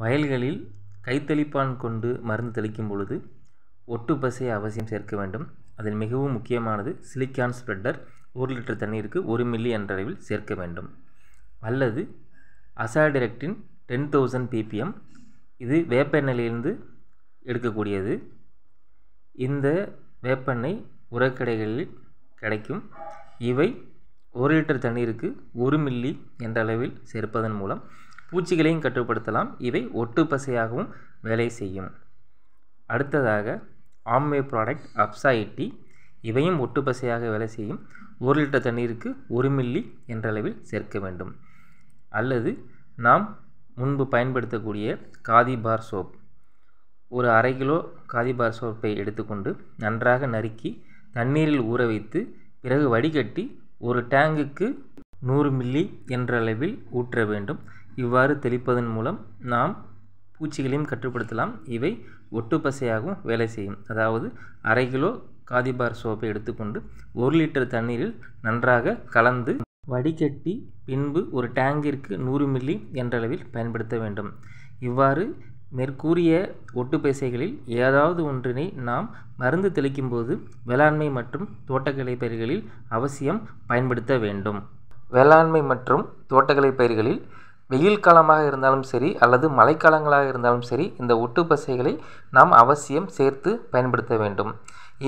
வயல்களில் கைத்தெளிப்பான் கொண்டு மருந்து தெளிக்கும் பொழுது ஒட்டு பசையை அவசியம் சேர்க்க வேண்டும் அதில் மிகவும் முக்கியமானது சிலிக்கான் ஸ்ப்ரெட்டர் ஒரு லிட்டர் தண்ணீருக்கு ஒரு மில்லி என்ற அளவில் சேர்க்க வேண்டும் அல்லது அசாடிரெக்டின் டென் தௌசண்ட் பிபிஎம் இது வேப்பெண்ணிலிருந்து எடுக்கக்கூடியது இந்த வேப்பெண்ணெய் உரக்கடைகளில் கிடைக்கும் இவை ஒரு லிட்டர் தண்ணீருக்கு ஒரு மில்லி என்ற அளவில் சேர்ப்பதன் மூலம் பூச்சிகளையும் கட்டுப்படுத்தலாம் இவை ஒட்டுப்பசையாகவும் வேலை செய்யும் அடுத்ததாக ஆம்மே ப்ராடக்ட் அப்சாயிட்டி இவையும் ஒட்டு பசையாக வேலை செய்யும் ஒரு லிட்டர் தண்ணீருக்கு ஒரு மில்லி என்ற அளவில் சேர்க்க வேண்டும் அல்லது நாம் முன்பு பயன்படுத்தக்கூடிய காதி பார் சோப் ஒரு அரை கிலோ காதி பார் சோப்பை எடுத்துக்கொண்டு நன்றாக நறுக்கி தண்ணீரில் ஊற வைத்து பிறகு வடிகட்டி ஒரு டேங்குக்கு நூறு மில்லி என்ற அளவில் ஊற்ற வேண்டும் இவ்வாறு தெளிப்பதன் மூலம் நாம் பூச்சிகளையும் கட்டுப்படுத்தலாம் இவை ஒட்டுப்பசையாகவும் வேலை செய்யும் அதாவது அரை கிலோ காதிபார் சோப்பை எடுத்துக்கொண்டு ஒரு லிட்டர் தண்ணீரில் நன்றாக கலந்து வடிகட்டி பின்பு ஒரு டேங்கிற்கு நூறு மில்லி என்றளவில் பயன்படுத்த வேண்டும் இவ்வாறு மேற்கூறிய ஒட்டுப்பசைகளில் ஏதாவது ஒன்றினை நாம் மருந்து தெளிக்கும்போது வேளாண்மை மற்றும் தோட்டக்கலை பயிர்களில் அவசியம் பயன்படுத்த வேண்டும் வேளாண்மை மற்றும் தோட்டக்கலை பயிர்களில் வெயில் காலமாக இருந்தாலும் சரி அல்லது மழைக்காலங்களாக இருந்தாலும் சரி இந்த ஒட்டு பசைகளை நாம் அவசியம் சேர்த்து பயன்படுத்த வேண்டும்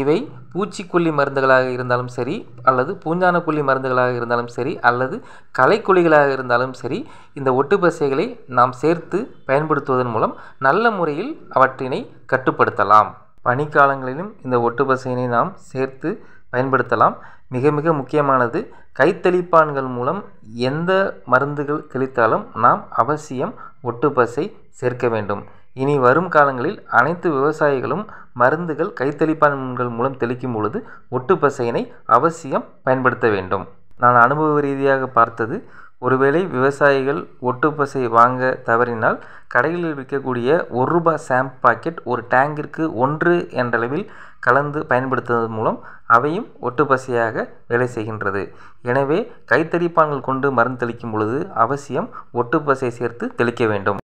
இவை பூச்சிக்கொல்லி மருந்துகளாக இருந்தாலும் சரி அல்லது பூஞ்சானக்கொல்லி மருந்துகளாக இருந்தாலும் சரி அல்லது களைக்கொல்லிகளாக இருந்தாலும் சரி இந்த ஒட்டு பசைகளை நாம் சேர்த்து பயன்படுத்துவதன் மூலம் நல்ல முறையில் அவற்றினை கட்டுப்படுத்தலாம் பனிக்காலங்களிலும் இந்த ஒட்டு பசையினை நாம் சேர்த்து பயன்படுத்தலாம் மிக மிக முக்கியமானது கைத்தெளிப்பான்கள் மூலம் எந்த மருந்துகள் தெளித்தாலும் நாம் அவசியம் ஒட்டுப்பசை சேர்க்க வேண்டும் இனி வரும் காலங்களில் அனைத்து விவசாயிகளும் மருந்துகள் கைத்தெளிப்பான்கள் மூலம் தெளிக்கும் பொழுது ஒட்டுப்பசையினை அவசியம் பயன்படுத்த வேண்டும் நான் அனுபவ ரீதியாக பார்த்தது ஒருவேளை விவசாயிகள் ஒட்டுப்பசை வாங்க தவறினால் கடையில் விற்கக்கூடிய ஒரு ரூபாய் ஷாம்ப் பாக்கெட் ஒரு டேங்கிற்கு ஒன்று என்றளவில் கலந்து பயன்படுத்துவதன் மூலம் அவையும் ஒட்டுப்பசையாக வேலை செய்கின்றது எனவே கைத்தறிப்பான்கள் கொண்டு மருந்து தெளிக்கும் பொழுது அவசியம் ஒட்டுப்பசை சேர்த்து தெளிக்க வேண்டும்